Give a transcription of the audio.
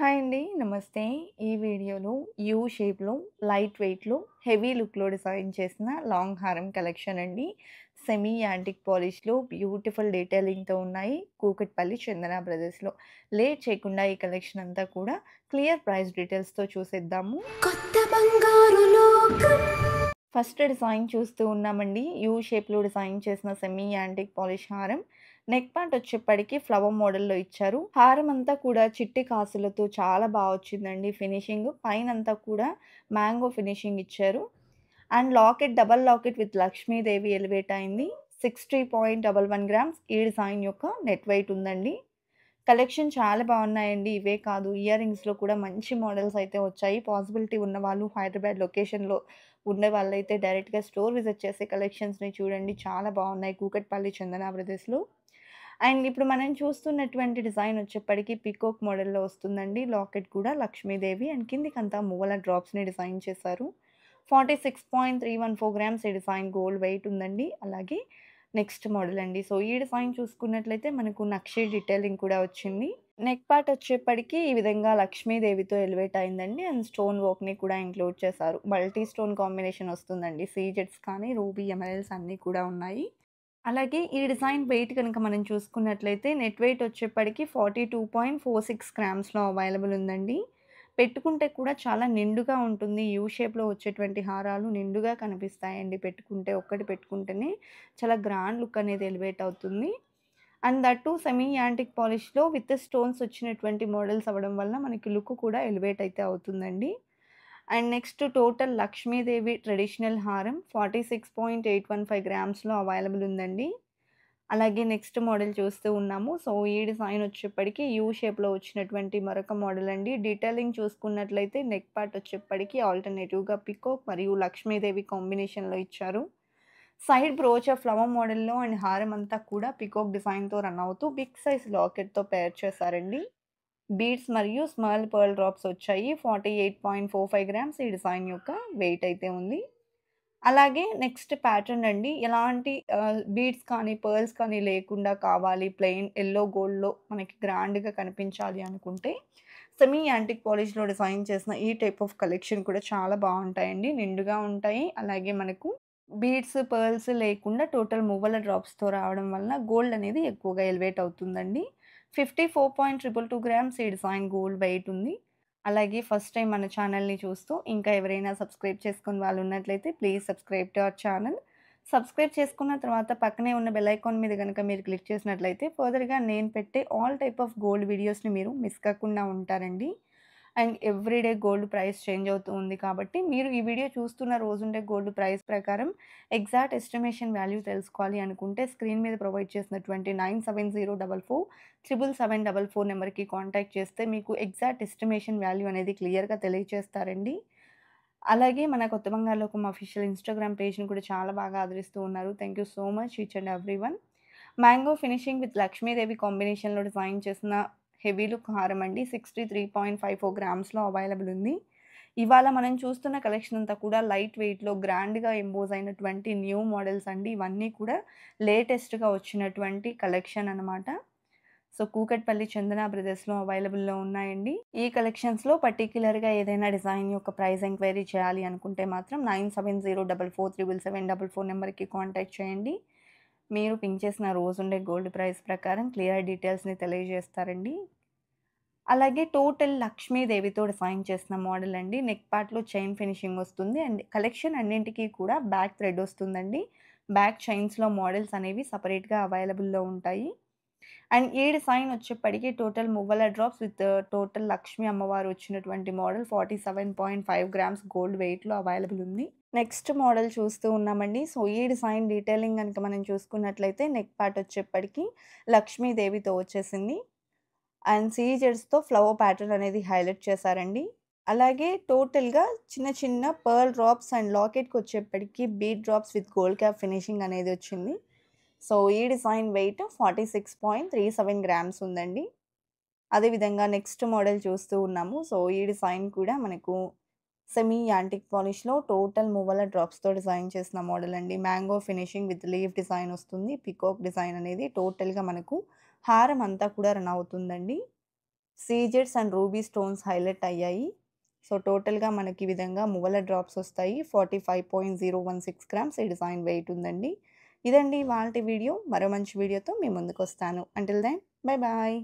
hi అండి నమస్తే ఈ వీడియోలో యూ షేప్లో లైట్ వెయిట్లో హెవీ లుక్లో డిజైన్ చేసిన లాంగ్ హారం కలెక్షన్ అండి సెమీ యాంటిక్ పాలిష్లో బ్యూటిఫుల్ డీటెయిలింగ్తో ఉన్నాయి కూకట్పల్లి చందన బ్రదర్స్లో లేట్ చేయకుండా ఈ కలెక్షన్ అంతా కూడా క్లియర్ ప్రైస్ డీటెయిల్స్తో చూసేద్దాము కొత్త ఫస్ట్ డిజైన్ చూస్తూ ఉన్నామండి యూ షేప్లో డిజైన్ చేసిన సెమీ యాంటిక్ పాలిష్ హారం నెక్ పాంట్ వచ్చేప్పటికీ ఫ్లవర్ మోడల్లో ఇచ్చారు హారం అంతా కూడా చిట్టి కాసులతో చాలా బాగా వచ్చిందండి ఫినిషింగ్ పైన అంతా కూడా మ్యాంగో ఫినిషింగ్ ఇచ్చారు and locket double locket with Lakshmidevi elevate అయింది sixty point double one grams ఈ డిజైన్ యొక్క నెట్ వెయిట్ ఉందండి కలెక్షన్ చాలా బాగున్నాయండి ఇవే కాదు ఇయర్ రింగ్స్లో కూడా మంచి మోడల్స్ అయితే వచ్చాయి పాసిబిలిటీ ఉన్న వాళ్ళు హైదరాబాద్ లొకేషన్లో ఉండే వాళ్ళైతే డైరెక్ట్గా స్టోర్ విజిట్ చేసే కలెక్షన్స్ని చూడండి చాలా బాగున్నాయి కూకట్పల్లి చందనా బ్రదర్స్లో అండ్ ఇప్పుడు మనం చూస్తున్నటువంటి డిజైన్ వచ్చేప్పటికి పీకోక్ మోడల్లో వస్తుందండి లాకెట్ కూడా లక్ష్మీదేవి అండ్ కిందికంతా మువ్వల డ్రాప్స్ని డిజైన్ చేశారు forty six point three one four grams ఈ డిజైన్ గోల్డ్ వెయిట్ ఉందండి అలాగే నెక్స్ట్ మోడల్ అండి సో ఈ డిజైన్ చూసుకున్నట్లయితే మనకు నక్షి డీటెయిలింగ్ కూడా వచ్చింది నెక్ పార్ట్ వచ్చేప్పటికీ ఈ విధంగా లక్ష్మీదేవితో ఎలివేట్ అయిందండి అండ్ స్టోన్ వర్క్ని కూడా ఇంక్లూడ్ చేశారు మల్టీ స్టోన్ కాంబినేషన్ వస్తుందండి సీజెట్స్ కానీ రూబీ ఎమ్ఎల్స్ అన్నీ కూడా ఉన్నాయి అలాగే ఈ డిజైన్ వెయిట్ కనుక మనం చూసుకున్నట్లయితే నెట్ వెయిట్ వచ్చేప్పటికి forty two point four six గ్రామ్స్లో అవైలబుల్ ఉందండి పెట్టుకుంటే కూడా చాలా నిండుగా ఉంటుంది యూ షేప్లో వచ్చేటువంటి హారాలు నిండుగా కనిపిస్తాయండి పెట్టుకుంటే ఒక్కటి పెట్టుకుంటేనే చాలా గ్రాండ్ లుక్ అనేది ఎలివేట్ అవుతుంది అండ్ దట్టు సెమీ యాంటిక్ పాలిష్లో విత్ స్టోన్స్ వచ్చినటువంటి మోడల్స్ అవ్వడం వల్ల మనకి లుక్ కూడా ఎలివేట్ అయితే అవుతుందండి and next total Lakshmidevi traditional హారం forty six point eight one five గ్రామ్స్లో అవైలబుల్ ఉందండి అలాగే నెక్స్ట్ మోడల్ చూస్తూ ఉన్నాము సో ఈ డిజైన్ వచ్చేప్పటికి యూ షేప్లో వచ్చినటువంటి మరొక మోడల్ అండి డీటెయిలింగ్ చూసుకున్నట్లయితే నెక్ పార్ట్ వచ్చేప్పటికీ ఆల్టర్నేటివ్గా పికోక్ మరియు లక్ష్మీదేవి కాంబినేషన్లో ఇచ్చారు సైడ్ బ్రోచ్ ఫ్లవర్ మోడల్లో అండ్ హారం అంతా కూడా పికోక్ డిజైన్తో రన్ అవుతూ బిగ్ సైజ్ లాకెట్తో పేర్ చేశారండి బీడ్స్ మరియు స్మాల్ పర్ల్ డ్రాప్స్ వచ్చాయి forty eight point four five grams ఈ డిజైన్ యొక్క వెయిట్ అయితే ఉంది అలాగే నెక్స్ట్ ప్యాటర్న్ అండి ఎలాంటి బీడ్స్ కానీ పర్ల్స్ కానీ లేకుండా కావాలి ప్లెయిన్ ఎల్లో గోల్డ్లో మనకి గ్రాండ్గా కనిపించాలి అనుకుంటే సెమీ యాంటిక్ పాలిష్లో డిజైన్ చేసిన ఈ టైప్ ఆఫ్ కలెక్షన్ కూడా చాలా బాగుంటాయండి నిండుగా ఉంటాయి అలాగే మనకు బీడ్స్ పర్ల్స్ లేకుండా టోటల్ మువ్వల డ్రాప్స్తో రావడం వలన గోల్డ్ అనేది ఎక్కువగా ఎలివేట్ అవుతుందండి fifty four point triple two grams ఈ డిజైన్ గోల్డ్ వెయిట్ ఉంది అలాగే ఫస్ట్ టైం మన ఛానల్ని చూస్తూ ఇంకా ఎవరైనా సబ్స్క్రైబ్ చేసుకుని వాళ్ళు ఉన్నట్లయితే please subscribe to our channel subscribe చేసుకున్న తర్వాత పక్కనే ఉన్న బెల్ ఐకాన్ మీద కనుక మీరు క్లిక్ చేసినట్లయితే ఫర్దర్గా నేను పెట్టే ఆల్ టైప్ ఆఫ్ గోల్డ్ వీడియోస్ని మీరు మిస్ కాకుండా ఉంటారండి and everyday gold price change అవుతూ ఉంది కాబట్టి మీరు ఈ వీడియో చూస్తున్న రోజుండే గోల్డ్ ప్రైస్ ప్రకారం ఎగ్జాక్ట్ ఎస్టిమేషన్ వాల్యూ తెలుసుకోవాలి అనుకుంటే స్క్రీన్ మీద ప్రొవైడ్ చేసిన twenty nine seven zero double four triple seven double four నెంబర్కి కాంటాక్ట్ చేస్తే మీకు ఎగ్జాక్ట్ ఎస్టిమేషన్ వాల్యూ అనేది క్లియర్గా తెలియజేస్తారండి అలాగే మన కొత్త బంగారులో ఒక అఫీషియల్ ఇన్స్టాగ్రామ్ పేజ్ని కూడా చాలా బాగా ఆదరిస్తూ ఉన్నారు thank you so much each and every one mango finishing with Lakshmidevi కాంబినేషన్లో డిజైన్ చేసిన హెవీలు హారం అండి sixty three point five four గ్రామ్స్లో అవైలబుల్ ఉంది ఇవాళ మనం చూస్తున్న కలెక్షన్ అంతా కూడా లైట్ వెయిట్లో గ్రాండ్గా ఎంబోజ్ అయినటువంటి న్యూ మోడల్స్ అండి ఇవన్నీ కూడా లేటెస్ట్గా వచ్చినటువంటి కలెక్షన్ అనమాట సో కూకట్పల్లి చందన బ్రదర్స్లో అవైలబుల్లో ఉన్నాయండి ఈ కలెక్షన్స్లో పర్టిక్యులర్గా ఏదైనా డిజైన్ యొక్క ప్రైస్ ఎంక్వైరీ చేయాలి అనుకుంటే మాత్రం nine seven zero double four triple seven double four నెంబర్కి కాంటాక్ట్ చేయండి మీరు పింక్ చేసిన రోజు ఉండే గోల్డ్ ప్రైస్ ప్రకారం క్లియర్ డీటెయిల్స్ని తెలియజేస్తారండి అలాగే టోటల్ లక్ష్మీదేవితో డిఫైన్ చేసిన మోడల్ అండి నెక్ పార్ట్లో చైన్ ఫినిషింగ్ వస్తుంది అండ్ కలెక్షన్ అన్నింటికి కూడా బ్యాక్ థ్రెడ్ వస్తుందండి బ్యాక్ చైన్స్లో మోడల్స్ అనేవి సపరేట్గా అవైలబుల్లో ఉంటాయి అండ్ ఏడు సైన్ వచ్చేప్పటికీ టోటల్ మువ్వల డ్రాప్స్ విత్ టోటల్ లక్ష్మి అమ్మవారు వచ్చినటువంటి model forty seven point five grams gold వెయిట్లో అవైలబుల్ ఉంది నెక్స్ట్ మోడల్ చూస్తూ ఉన్నామండి సో ఈ డిజైన్ డీటెయిలింగ్ కనుక మనం చూసుకున్నట్లయితే నెక్ పార్ట్ వచ్చేప్పటికీ లక్ష్మీదేవితో వచ్చేసింది అండ్ సీజర్స్తో ఫ్లవర్ ప్యాటర్న్ అనేది హైలైట్ చేశారండి అలాగే టోటల్గా చిన్న చిన్న పర్ల్ డ్రాప్స్ అండ్ లాకెట్కి వచ్చేప్పటికీ bead drops with gold cap finishing అనేది వచ్చింది సో ఈ design weight forty six point three seven grams ఉందండి అదేవిధంగా నెక్స్ట్ మోడల్ చూస్తూ ఉన్నాము సో ఈ డిజైన్ కూడా మనకు సెమీ యాంటిక్ పాలిష్లో టోటల్ మూవల డ్రాప్స్తో డిజైన్ చేసిన మోడల్ అండి mango finishing with leaf design వస్తుంది పికాక్ డిజైన్ అనేది టోటల్గా మనకు హారం అంతా కూడా రన్ అవుతుందండి సీజెడ్స్ అండ్ రూబీ స్టోన్స్ హైలైట్ అయ్యాయి సో టోటల్గా మనకి ఈ విధంగా మువల డ్రాప్స్ వస్తాయి forty five point zero one six grams ఈ డిజైన్ వెయిట్ ఉందండి ఇదండి వాళ్ళ వీడియో మరో మంచి వీడియోతో మీ ముందుకు వస్తాను అంటిల్ దెన్ బాయ్ బాయ్